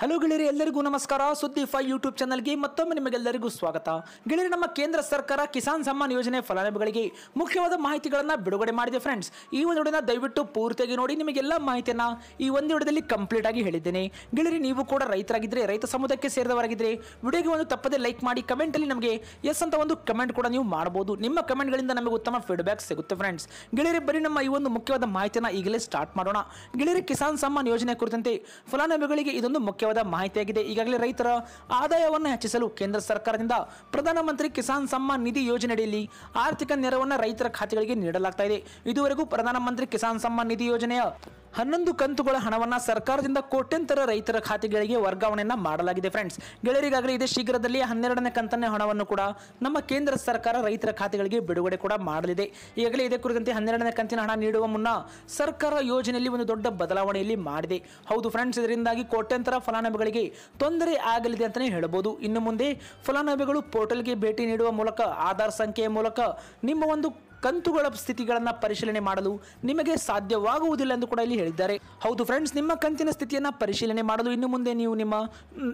hello ಗೆಳೆಯರಿ ಎಲ್ಲರಿಗೂ ನಮಸ್ಕಾರ ಸುದ್ದಿ ಫೈ ಯೂಟ್ಯೂಬ್ ಚಾನಲ್ಗೆ ಮತ್ತೊಮ್ಮೆ ನಿಮಗೆಲ್ಲರಿಗೂ ಸ್ವಾಗತ ಗೆಳೆಯರಿ ನಮ್ಮ ಕೇಂದ್ರ ಸರ್ಕಾರ ಕಿಸಾನ್ ಸಮ್ಮಾನ್ ಯೋಜನೆ ಫಲಾನುಭವಿಗಳಿಗೆ ಮುಖ್ಯವಾದ ಮಾಹಿತಿಗಳನ್ನು ಬಿಡುಗಡೆ ಮಾಡಿದೆ ಫ್ರೆಂಡ್ಸ್ ಈ ಒಂದು ದಯವಿಟ್ಟು ಪೂರ್ತಿಯಾಗಿ ನೋಡಿ ನಿಮಗೆಲ್ಲ ಮಾಹಿತಿಯನ್ನು ಈ ಒಂದು ವಿಡಿಯೋದಲ್ಲಿ ಕಂಪ್ಲೀಟ್ ಆಗಿ ಹೇಳಿದ್ದೇನೆ ಗೆಳೆಯರಿ ನೀವು ಕೂಡ ರೈತರಾಗಿದ್ದರೆ ರೈತ ಸಮುದಾಯಕ್ಕೆ ಸೇರಿದವರಾಗಿದ್ದರೆ ವಿಡಿಯೋಗೆ ಒಂದು ತಪ್ಪದೆ ಲೈಕ್ ಮಾಡಿ ಕಮೆಂಟಲ್ಲಿ ನಮಗೆ ಎಸ್ ಅಂತ ಒಂದು ಕಮೆಂಟ್ ಕೂಡ ನೀವು ಮಾಡಬಹುದು ನಿಮ್ಮ ಕಮೆಂಟ್ಗಳಿಂದ ನಮಗೆ ಉತ್ತಮ ಫೀಡ್ಬ್ಯಾಕ್ ಸಿಗುತ್ತೆ ಫ್ರೆಂಡ್ಸ್ ಗೆಳೆಯರಿ ಬರೀ ನಮ್ಮ ಈ ಒಂದು ಮುಖ್ಯವಾದ ಮಾಹಿತಿಯನ್ನು ಈಗಲೇ ಸ್ಟಾರ್ಟ್ ಮಾಡೋಣ ಗೆಳೆಯರಿ ಕಿಸಾನ್ ಸಮ್ಮಾನ್ ಯೋಜನೆ ಕುರಿತಂತೆ ಫಲಾನುಭವಿಗಳಿಗೆ ಇದೊಂದು ಮುಖ್ಯವಾದ ಮಾಹಿತಿಯಾಗಿದೆ ಈಗಾಗಲೇ ರೈತರ ಆದಾಯವನ್ನು ಹೆಚ್ಚಿಸಲು ಕೇಂದ್ರ ಸರ್ಕಾರದಿಂದ ಪ್ರಧಾನಮಂತ್ರಿ ಕಿಸಾನ್ ಸಮ್ಮಾನ್ ನಿಧಿ ಯೋಜನೆಯಡಿಯಲ್ಲಿ ಆರ್ಥಿಕ ನೆರವನ್ನು ರೈತರ ಖಾತೆಗಳಿಗೆ ನೀಡಲಾಗ್ತಾ ಇದೆ ಇದುವರೆಗೂ ಪ್ರಧಾನಮಂತ್ರಿ ಕಿಸಾನ್ ಸಮ್ಮಾನ್ ನಿಧಿ ಯೋಜನೆಯ ಹನ್ನೊಂದು ಕಂತುಗಳ ಹಣವನ್ನು ಸರ್ಕಾರದಿಂದ ಕೋಟ್ಯಂತರ ರೈತರ ಖಾತೆಗಳಿಗೆ ವರ್ಗಾವಣೆಯನ್ನು ಮಾಡಲಾಗಿದೆ ಫ್ರೆಂಡ್ಸ್ ಗೆಳೆಯರಿಗಾಗಲಿ ಇದೇ ಶೀಘ್ರದಲ್ಲಿ ಹನ್ನೆರಡನೇ ಕಂತನೇ ಹಣವನ್ನು ಕೂಡ ನಮ್ಮ ಕೇಂದ್ರ ಸರ್ಕಾರ ರೈತರ ಖಾತೆಗಳಿಗೆ ಬಿಡುಗಡೆ ಕೂಡ ಮಾಡಲಿದೆ ಈಗಾಗಲೇ ಇದೇ ಕುರಿತಂತೆ ಹನ್ನೆರಡನೇ ಕಂತಿನ ಹಣ ನೀಡುವ ಮುನ್ನ ಸರ್ಕಾರ ಯೋಜನೆಯಲ್ಲಿ ಒಂದು ದೊಡ್ಡ ಬದಲಾವಣೆಯಲ್ಲಿ ಮಾಡಿದೆ ಹೌದು ಫ್ರೆಂಡ್ಸ್ ಇದರಿಂದಾಗಿ ಕೋಟ್ಯಂತರ ಫಲಾನುಭವಿಗಳಿಗೆ ತೊಂದರೆ ಆಗಲಿದೆ ಅಂತಲೇ ಹೇಳಬಹುದು ಇನ್ನು ಮುಂದೆ ಫಲಾನುಭವಿಗಳು ಪೋರ್ಟಲ್ಗೆ ಭೇಟಿ ನೀಡುವ ಮೂಲಕ ಆಧಾರ್ ಸಂಖ್ಯೆಯ ಮೂಲಕ ನಿಮ್ಮ ಒಂದು ಕಂತುಗಳ ಸ್ಥಿತಿಗಳನ್ನು ಪರಿಶೀಲನೆ ಮಾಡಲು ನಿಮಗೆ ಸಾಧ್ಯವಾಗುವುದಿಲ್ಲ ಎಂದು ಕೂಡ ಇಲ್ಲಿ ಹೇಳಿದ್ದಾರೆ ಹೌದು ಫ್ರೆಂಡ್ಸ್ ನಿಮ್ಮ ಕಂತಿನ ಸ್ಥಿತಿಯನ್ನು ಪರಿಶೀಲನೆ ಮಾಡಲು ಇನ್ನು ಮುಂದೆ ನೀವು ನಿಮ್ಮ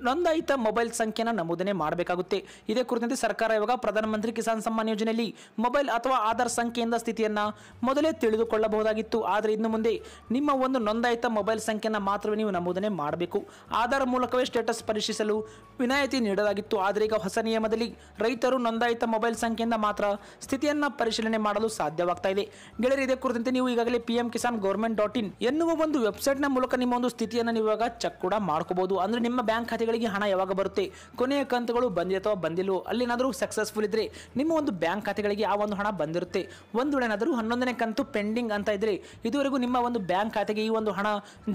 ನೋಂದಾಯಿತ ಮೊಬೈಲ್ ಸಂಖ್ಯೆಯನ್ನು ನಮೂದನೆ ಮಾಡಬೇಕಾಗುತ್ತೆ ಇದೇ ಕುರಿತಂತೆ ಸರ್ಕಾರ ಇವಾಗ ಪ್ರಧಾನಮಂತ್ರಿ ಕಿಸಾನ್ ಸಮ್ಮಾನ್ ಯೋಜನೆಯಲ್ಲಿ ಮೊಬೈಲ್ ಅಥವಾ ಆಧಾರ್ ಸಂಖ್ಯೆಯಿಂದ ಸ್ಥಿತಿಯನ್ನು ಮೊದಲೇ ತಿಳಿದುಕೊಳ್ಳಬಹುದಾಗಿತ್ತು ಆದರೆ ಇನ್ನು ಮುಂದೆ ನಿಮ್ಮ ಒಂದು ನೋಂದಾಯಿತ ಮೊಬೈಲ್ ಸಂಖ್ಯೆಯನ್ನು ಮಾತ್ರವೇ ನೀವು ನಮೂದನೆ ಮಾಡಬೇಕು ಆಧಾರ್ ಮೂಲಕವೇ ಸ್ಟೇಟಸ್ ಪರಿಶೀಲಿಸಲು ವಿನಾಯಿತಿ ನೀಡಲಾಗಿತ್ತು ಆದರೆ ಈಗ ಹೊಸ ನಿಯಮದಲ್ಲಿ ರೈತರು ನೋಂದಾಯಿತ ಮೊಬೈಲ್ ಸಂಖ್ಯೆಯಿಂದ ಮಾತ್ರ ಸ್ಥಿತಿಯನ್ನು ಪರಿಶೀಲನೆ ಮಾಡಲು ಮಾಡಲು ಸಾಧ್ಯವಾಗ್ತಾ ಇದೆ ಗೆಳೆಯರು ಇದೇ ಕುರಿತಂತೆ ನೀವು ಈಗಾಗಲೇ P M Kisan government dot in ಎನ್ನುವ ಒಂದು ವೆಬ್ಸೈಟ್ ನ ಮೂಲಕ ನಿಮ್ಮ ಒಂದು ಸ್ಥಿತಿಯನ್ನು ನೀವು ಇವಾಗ ಚೆಕ್ ಕೂಡ ಮಾಡ್ಕೋಬಹುದು ಅಂದ್ರೆ ನಿಮ್ಮ ಬ್ಯಾಂಕ್ ಖಾತೆಗಳಿಗೆ ಹಣ ಯಾವಾಗ ಬರುತ್ತೆ ಕೊನೆಯ ಕಂತುಗಳು ಬಂದಿದೆ ಅಥವಾ ಬಂದಿಲ್ಲೋ ಅಲ್ಲಿನಾದರೂ ಸಕ್ಸಸ್ಫುಲ್ ಇದ್ರೆ ನಿಮ್ಮ ಒಂದು ಬ್ಯಾಂಕ್ ಖಾತೆಗಳಿಗೆ ಆ ಒಂದು ಹಣ ಬಂದಿರುತ್ತೆ ಒಂದು ವೇಳೆ ಏನಾದರೂ ಹನ್ನೊಂದನೇ ಕಂತು ಪೆಂಡಿಂಗ್ ಅಂತ ಇದ್ರೆ ಇದುವರೆಗೂ ನಿಮ್ಮ ಒಂದು ಬ್ಯಾಂಕ್ ಖಾತೆಗೆ ಈ ಒಂದು ಹಣ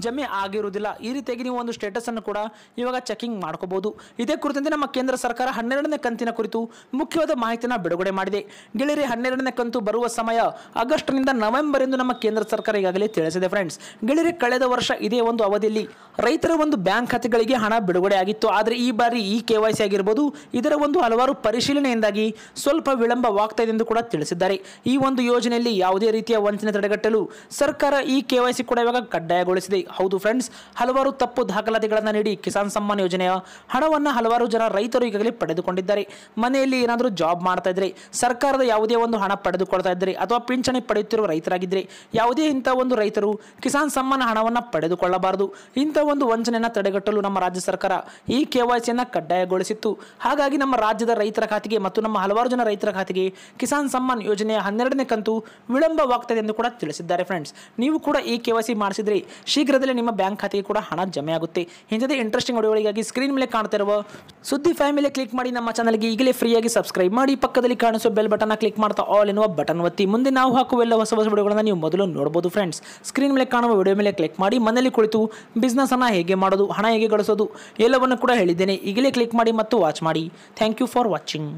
ಜಮೆ ಆಗಿರುವುದಿಲ್ಲ ಈ ರೀತಿಯಾಗಿ ನೀವು ಒಂದು ಸ್ಟೇಟಸ್ ಅನ್ನು ಕೂಡ ಇವಾಗ ಚೆಕಿಂಗ್ ಮಾಡ್ಕೋಬಹುದು ಇದೇ ಕುರಿತಂತೆ ನಮ್ಮ ಕೇಂದ್ರ ಸರ್ಕಾರ ಹನ್ನೆರಡನೇ ಕಂತಿನ ಕುರಿತು ಮುಖ್ಯವಾದ ಮಾಹಿತಿಯನ್ನು ಬಿಡುಗಡೆ ಮಾಡಿದೆ ಗೆಳೆಯರಿ ಹನ್ನೆರಡನೇ ಕಂತು ಬರುವ ಸಮಯ ಆಗಸ್ಟ್ನಿಂದ ನವೆಂಬರ್ ಎಂದು ನಮ್ಮ ಕೇಂದ್ರ ಸರ್ಕಾರ ಈಗಾಗಲೇ ತಿಳಿಸಿದೆ ಫ್ರೆಂಡ್ಸ್ ಗೆಳೆಯರೆ ಕಳೆದ ವರ್ಷ ಇದೇ ಒಂದು ಅವಧಿಯಲ್ಲಿ ರೈತರ ಒಂದು ಬ್ಯಾಂಕ್ ಖಾತೆಗಳಿಗೆ ಹಣ ಬಿಡುಗಡೆ ಆಗಿತ್ತು ಆದರೆ ಈ ಬಾರಿ ಈ ಕೆ ವೈ ಸಿ ಇದರ ಒಂದು ಹಲವಾರು ಪರಿಶೀಲನೆಯಿಂದಾಗಿ ಸ್ವಲ್ಪ ವಿಳಂಬವಾಗ್ತಾ ಇದೆ ಎಂದು ಕೂಡ ತಿಳಿಸಿದ್ದಾರೆ ಈ ಒಂದು ಯೋಜನೆಯಲ್ಲಿ ಯಾವುದೇ ರೀತಿಯ ವಂಚನೆ ತಡೆಗಟ್ಟಲು ಸರ್ಕಾರ ಈ ಕೆ ವೈ ಸಿ ಕೂಡ ಇವಾಗ ಕಡ್ಡಾಯಗೊಳಿಸಿದೆ ಹೌದು ಫ್ರೆಂಡ್ಸ್ ಹಲವಾರು ತಪ್ಪು ದಾಖಲಾತಿಗಳನ್ನ ನೀಡಿ ಕಿಸಾನ್ ಸಮ್ಮಾನ್ ಯೋಜನೆಯ ಹಣವನ್ನು ಹಲವಾರು ಜನ ರೈತರು ಈಗಾಗಲೇ ಪಡೆದುಕೊಂಡಿದ್ದಾರೆ ಮನೆಯಲ್ಲಿ ಏನಾದರೂ ಜಾಬ್ ಮಾಡ್ತಾ ಇದ್ರೆ ಸರ್ಕಾರದ ಯಾವುದೇ ಒಂದು ಹಣ ಪಡೆದುಕೊಳ್ಳ ಮಾಡ್ತಾ ಅಥವಾ ಪಿಂಚಣಿ ಪಡೆಯುತ್ತಿರುವ ರೈತರಾಗಿದ್ದರೆ ಯಾವುದೇ ಇಂಥ ಒಂದು ರೈತರು ಕಿಸಾನ್ ಸಮ್ಮಾನ ಹಣವನ್ನು ಪಡೆದುಕೊಳ್ಳಬಾರದು ಇಂಥ ಒಂದು ವಂಚನೆಯನ್ನು ತಡೆಗಟ್ಟಲು ನಮ್ಮ ರಾಜ್ಯ ಸರ್ಕಾರ ಈ ಕೆ ವೈ ಕಡ್ಡಾಯಗೊಳಿಸಿತ್ತು ಹಾಗಾಗಿ ನಮ್ಮ ರಾಜ್ಯದ ರೈತರ ಖಾತೆಗೆ ಮತ್ತು ನಮ್ಮ ಹಲವಾರು ಜನ ರೈತರ ಖಾತೆಗೆ ಕಿಸಾನ್ ಸಮ್ಮಾನ್ ಯೋಜನೆಯ ಹನ್ನೆರಡನೇ ಕಂತು ವಿಳಂಬವಾಗ್ತದೆ ಎಂದು ಕೂಡ ತಿಳಿಸಿದ್ದಾರೆ ಫ್ರೆಂಡ್ಸ್ ನೀವು ಕೂಡ ಈ ಕೆ ವೈ ಸಿ ಮಾಡಿಸಿದರೆ ಶೀಘ್ರದಲ್ಲೇ ನಿಮ್ಮ ಬ್ಯಾಂಕ್ ಖಾತೆಗೆ ಕೂಡ ಹಣ ಜಮೆ ಆಗುತ್ತೆ ಇಂಥದೇ ಇಂಟ್ರೆಸ್ಟಿಂಗ್ ವಿಡಿಯೋಗಳಿಗಾಗಿ ಸ್ಕ್ರೀನ್ ಮೇಲೆ ಕಾಣ್ತಾ ಸುದ್ದಿ ಸುದ್ದಿ ಫ್ಯಾಮಿಲಿ ಕ್ಲಿಕ್ ಮಾಡಿ ನಮ್ಮ ಚಾನಲ್ಗೆ ಈಗಲೇ ಫ್ರೀಯಾಗಿ ಸಬ್ಸ್ಕ್ರೈಬ್ ಮಾಡಿ ಪಕ್ಕದಲ್ಲಿ ಕಾಣಿಸುವ ಬೆಲ್ ಬಟನ್ನ ಕ್ಲಿಕ್ ಮಾಡ್ತಾ ಆಲ್ ಎನ್ನುವ ಬಟನ್ ಬಟನ್ ಒತ್ತಿ ಮುಂದೆ ನಾವು ಹಾಕುವ ಎಲ್ಲ ಹೊಸ ಹೊಸ ವಿಡಿಯೋಗಳನ್ನು ನೀವು ಮೊದಲು ನೋಡ್ಬೋದು ಫ್ರೆಂಡ್ಸ್ ಸ್ಕ್ರೀನ್ ಮೇಲೆ ಕಾಣುವ ವಿಡಿಯೋ ಮೇಲೆ ಕ್ಲಿಕ್ ಮಾಡಿ ಮನೆಯಲ್ಲಿ ಕುಳಿತು ಅನ್ನು ಹೇಗೆ ಮಾಡೋದು ಹಣ ಹೇಗೆ ಗಳಿಸೋದು ಎಲ್ಲವನ್ನು ಕೂಡ ಹೇಳಿದ್ದೇನೆ ಈಗಲೇ ಕ್ಲಿಕ್ ಮಾಡಿ ಮತ್ತು ವಾಚ್ ಮಾಡಿ ಥ್ಯಾಂಕ್ ಯು ಫಾರ್ ವಾಚಿಂಗ್